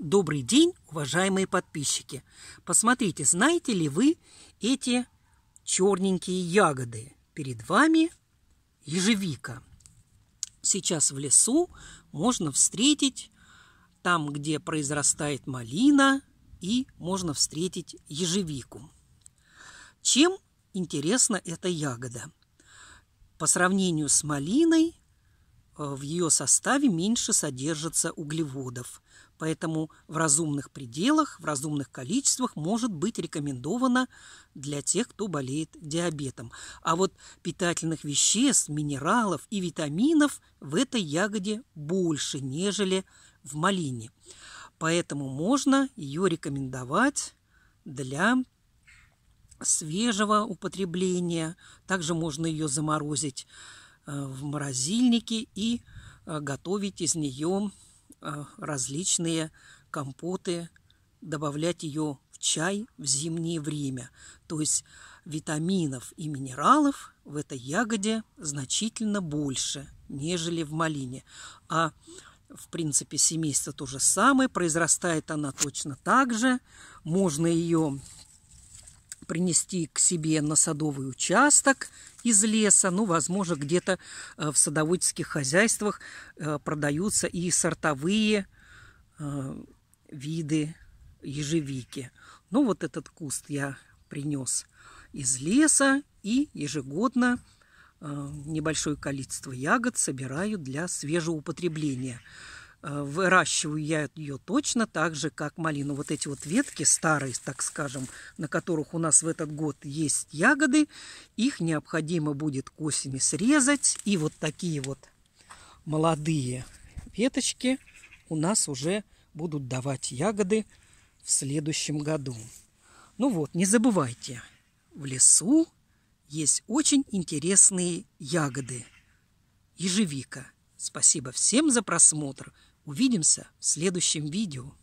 Добрый день, уважаемые подписчики! Посмотрите, знаете ли вы эти черненькие ягоды? Перед вами ежевика. Сейчас в лесу можно встретить там, где произрастает малина, и можно встретить ежевику. Чем интересна эта ягода? По сравнению с малиной, Э, в ее составе меньше содержится углеводов. Поэтому в разумных пределах, в разумных количествах может быть рекомендовано для тех, кто болеет диабетом. А вот питательных веществ, минералов и витаминов в этой ягоде больше, нежели в малине. Поэтому можно ее рекомендовать для свежего употребления. Также можно ее заморозить Э, в морозильнике и э, готовить из нее э, различные компоты, добавлять ее в чай в зимнее время. То есть витаминов и минералов в этой ягоде значительно больше, нежели в малине. А в принципе семейство то же самое, произрастает она точно так же. Можно ее принести к себе на садовый участок из леса. Ну, возможно, где-то э, в садоводческих хозяйствах э, продаются и сортовые э, виды ежевики. Ну, вот этот куст я принес из леса и ежегодно небольшое количество ягод собираю для свежего употребления. Э, выращиваю я ее точно так же, как малину. Вот эти вот ветки старые, так скажем, на которых у нас в этот год есть ягоды, их необходимо будет к осени срезать. И вот такие вот молодые веточки у нас уже будут давать ягоды в следующем году. Ну вот, не забывайте, в лесу есть очень интересные ягоды. Ежевика. Спасибо всем за просмотр. Увидимся в следующем видео.